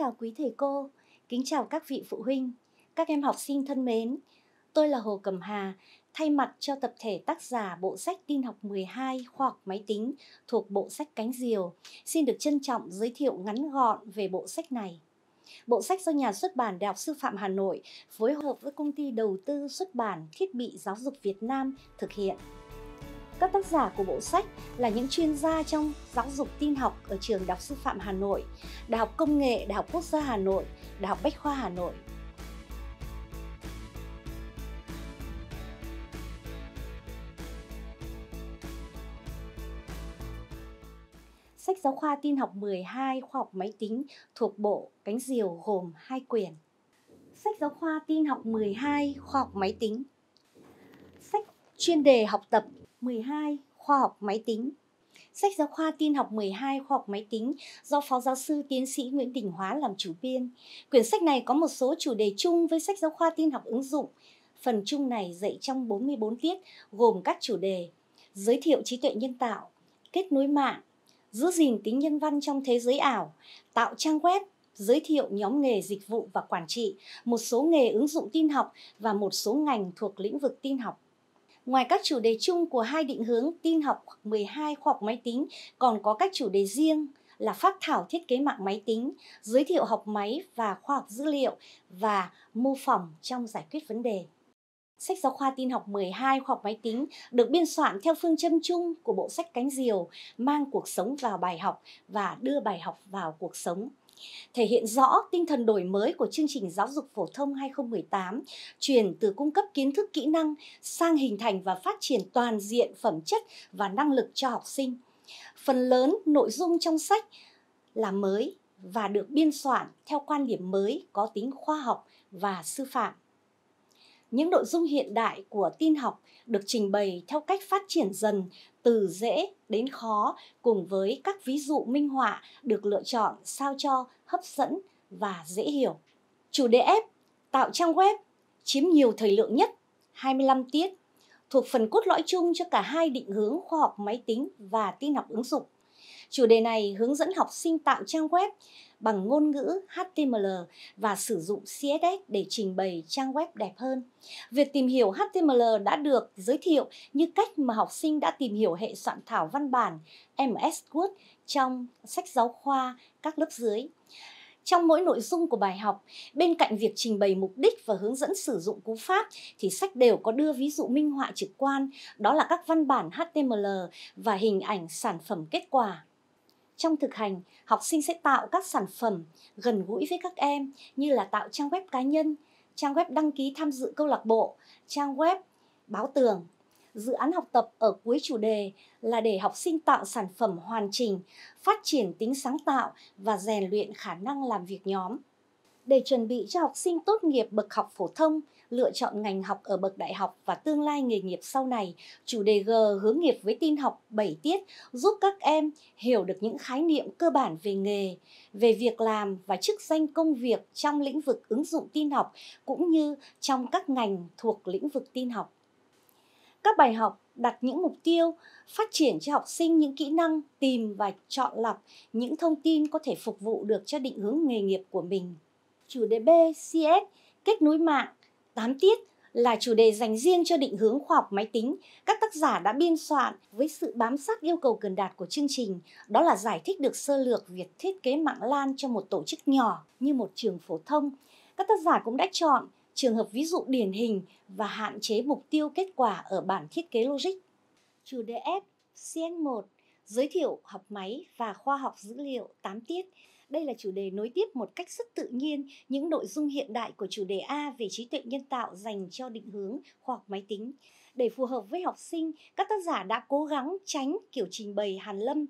chào quý thầy cô, kính chào các vị phụ huynh, các em học sinh thân mến. Tôi là Hồ Cẩm Hà, thay mặt cho tập thể tác giả bộ sách tin học 12 khoa học máy tính thuộc bộ sách Cánh Diều, xin được trân trọng giới thiệu ngắn gọn về bộ sách này. Bộ sách do nhà xuất bản Đại học Sư phạm Hà Nội phối hợp với công ty đầu tư xuất bản thiết bị giáo dục Việt Nam thực hiện. Các tác giả của bộ sách là những chuyên gia trong giáo dục tin học ở trường Đại học Sư phạm Hà Nội, Đại học Công nghệ, Đại học Quốc gia Hà Nội, Đại học Bách khoa Hà Nội. Sách giáo khoa tin học 12 khoa học máy tính thuộc bộ Cánh Diều gồm 2 quyển. Sách giáo khoa tin học 12 khoa học máy tính. Sách chuyên đề học tập 12. Khoa học máy tính Sách giáo khoa tin học 12 khoa học máy tính do Phó Giáo sư Tiến sĩ Nguyễn Đình Hóa làm chủ biên. Quyển sách này có một số chủ đề chung với sách giáo khoa tin học ứng dụng. Phần chung này dạy trong 44 tiết gồm các chủ đề giới thiệu trí tuệ nhân tạo, kết nối mạng, giữ gìn tính nhân văn trong thế giới ảo, tạo trang web, giới thiệu nhóm nghề dịch vụ và quản trị, một số nghề ứng dụng tin học và một số ngành thuộc lĩnh vực tin học. Ngoài các chủ đề chung của hai định hướng tin học 12 khoa học máy tính, còn có các chủ đề riêng là phát thảo thiết kế mạng máy tính, giới thiệu học máy và khoa học dữ liệu và mô phỏng trong giải quyết vấn đề. Sách giáo khoa tin học 12 khoa học máy tính được biên soạn theo phương châm chung của bộ sách Cánh Diều, mang cuộc sống vào bài học và đưa bài học vào cuộc sống thể hiện rõ tinh thần đổi mới của chương trình giáo dục phổ thông 2018, chuyển từ cung cấp kiến thức kỹ năng sang hình thành và phát triển toàn diện phẩm chất và năng lực cho học sinh. Phần lớn nội dung trong sách là mới và được biên soạn theo quan điểm mới có tính khoa học và sư phạm những nội dung hiện đại của tin học được trình bày theo cách phát triển dần từ dễ đến khó cùng với các ví dụ minh họa được lựa chọn sao cho hấp dẫn và dễ hiểu. Chủ đề F tạo trang web chiếm nhiều thời lượng nhất 25 tiết thuộc phần cốt lõi chung cho cả hai định hướng khoa học máy tính và tin học ứng dụng Chủ đề này hướng dẫn học sinh tạo trang web bằng ngôn ngữ HTML và sử dụng CSS để trình bày trang web đẹp hơn. Việc tìm hiểu HTML đã được giới thiệu như cách mà học sinh đã tìm hiểu hệ soạn thảo văn bản MS Word trong sách giáo khoa các lớp dưới. Trong mỗi nội dung của bài học, bên cạnh việc trình bày mục đích và hướng dẫn sử dụng cú pháp thì sách đều có đưa ví dụ minh họa trực quan, đó là các văn bản HTML và hình ảnh sản phẩm kết quả trong thực hành, học sinh sẽ tạo các sản phẩm gần gũi với các em như là tạo trang web cá nhân, trang web đăng ký tham dự câu lạc bộ, trang web báo tường. Dự án học tập ở cuối chủ đề là để học sinh tạo sản phẩm hoàn chỉnh, phát triển tính sáng tạo và rèn luyện khả năng làm việc nhóm để chuẩn bị cho học sinh tốt nghiệp bậc học phổ thông, lựa chọn ngành học ở bậc đại học và tương lai nghề nghiệp sau này, chủ đề G hướng nghiệp với tin học 7 tiết giúp các em hiểu được những khái niệm cơ bản về nghề, về việc làm và chức danh công việc trong lĩnh vực ứng dụng tin học cũng như trong các ngành thuộc lĩnh vực tin học. Các bài học đặt những mục tiêu phát triển cho học sinh những kỹ năng tìm và chọn lọc những thông tin có thể phục vụ được cho định hướng nghề nghiệp của mình chủ đề B CS kết nối mạng 8 tiết là chủ đề dành riêng cho định hướng khoa học máy tính, các tác giả đã biên soạn với sự bám sát yêu cầu cần đạt của chương trình, đó là giải thích được sơ lược việc thiết kế mạng LAN cho một tổ chức nhỏ như một trường phổ thông. Các tác giả cũng đã chọn trường hợp ví dụ điển hình và hạn chế mục tiêu kết quả ở bản thiết kế logic. Chủ đề F, CN1, giới thiệu học máy và khoa học dữ liệu 8 tiết đây là chủ đề nối tiếp một cách rất tự nhiên những nội dung hiện đại của chủ đề A về trí tuệ nhân tạo dành cho định hướng khoa học máy tính. Để phù hợp với học sinh, các tác giả đã cố gắng tránh kiểu trình bày hàn lâm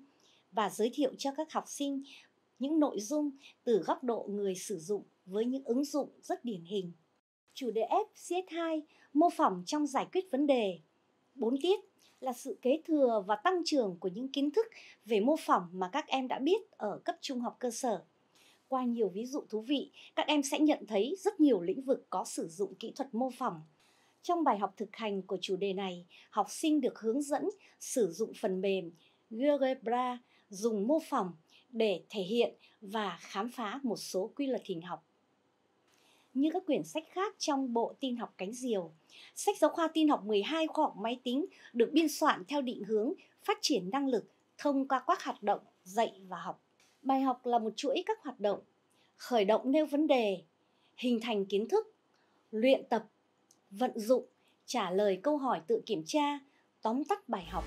và giới thiệu cho các học sinh những nội dung từ góc độ người sử dụng với những ứng dụng rất điển hình. Chủ đề F CS2 mô phỏng trong giải quyết vấn đề 4 tiết là sự kế thừa và tăng trưởng của những kiến thức về mô phỏng mà các em đã biết ở cấp trung học cơ sở. Qua nhiều ví dụ thú vị, các em sẽ nhận thấy rất nhiều lĩnh vực có sử dụng kỹ thuật mô phỏng. Trong bài học thực hành của chủ đề này, học sinh được hướng dẫn sử dụng phần mềm GeoGebra dùng mô phỏng để thể hiện và khám phá một số quy luật hình học như các quyển sách khác trong bộ tin học cánh diều. Sách giáo khoa tin học 12 khoa học máy tính được biên soạn theo định hướng phát triển năng lực thông qua các hoạt động dạy và học. Bài học là một chuỗi các hoạt động khởi động nêu vấn đề, hình thành kiến thức, luyện tập, vận dụng, trả lời câu hỏi tự kiểm tra, tóm tắt bài học.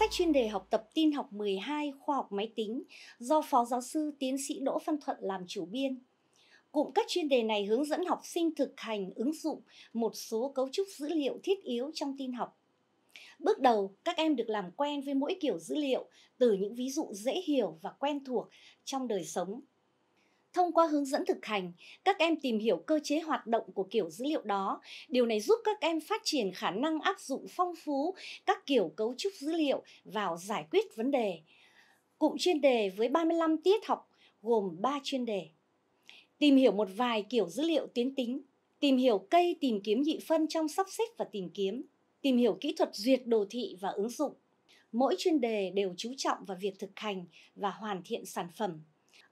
Sách chuyên đề học tập tin học 12 khoa học máy tính do Phó Giáo sư Tiến sĩ Đỗ Văn Thuận làm chủ biên. Cụm các chuyên đề này hướng dẫn học sinh thực hành ứng dụng một số cấu trúc dữ liệu thiết yếu trong tin học. Bước đầu, các em được làm quen với mỗi kiểu dữ liệu từ những ví dụ dễ hiểu và quen thuộc trong đời sống Thông qua hướng dẫn thực hành, các em tìm hiểu cơ chế hoạt động của kiểu dữ liệu đó. Điều này giúp các em phát triển khả năng áp dụng phong phú các kiểu cấu trúc dữ liệu vào giải quyết vấn đề. Cụm chuyên đề với 35 tiết học gồm 3 chuyên đề. Tìm hiểu một vài kiểu dữ liệu tuyến tính, tìm hiểu cây tìm kiếm nhị phân trong sắp xếp và tìm kiếm, tìm hiểu kỹ thuật duyệt đồ thị và ứng dụng. Mỗi chuyên đề đều chú trọng vào việc thực hành và hoàn thiện sản phẩm.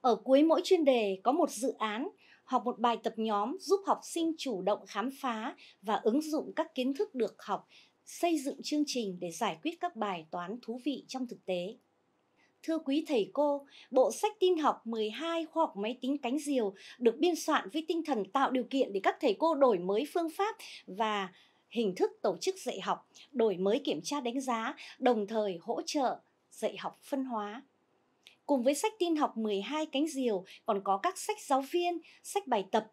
Ở cuối mỗi chuyên đề có một dự án hoặc một bài tập nhóm giúp học sinh chủ động khám phá và ứng dụng các kiến thức được học, xây dựng chương trình để giải quyết các bài toán thú vị trong thực tế. Thưa quý thầy cô, bộ sách tin học 12 khoa học máy tính cánh diều được biên soạn với tinh thần tạo điều kiện để các thầy cô đổi mới phương pháp và hình thức tổ chức dạy học, đổi mới kiểm tra đánh giá, đồng thời hỗ trợ dạy học phân hóa. Cùng với sách tin học 12 cánh diều còn có các sách giáo viên, sách bài tập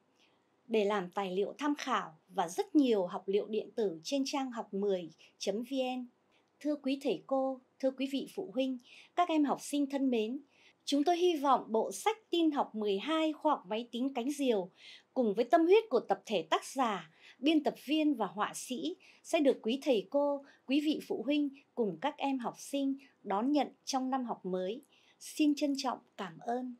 để làm tài liệu tham khảo và rất nhiều học liệu điện tử trên trang học 10.vn. Thưa quý thầy cô, thưa quý vị phụ huynh, các em học sinh thân mến, chúng tôi hy vọng bộ sách tin học 12 khoa học máy tính cánh diều cùng với tâm huyết của tập thể tác giả, biên tập viên và họa sĩ sẽ được quý thầy cô, quý vị phụ huynh cùng các em học sinh đón nhận trong năm học mới xin trân trọng cảm ơn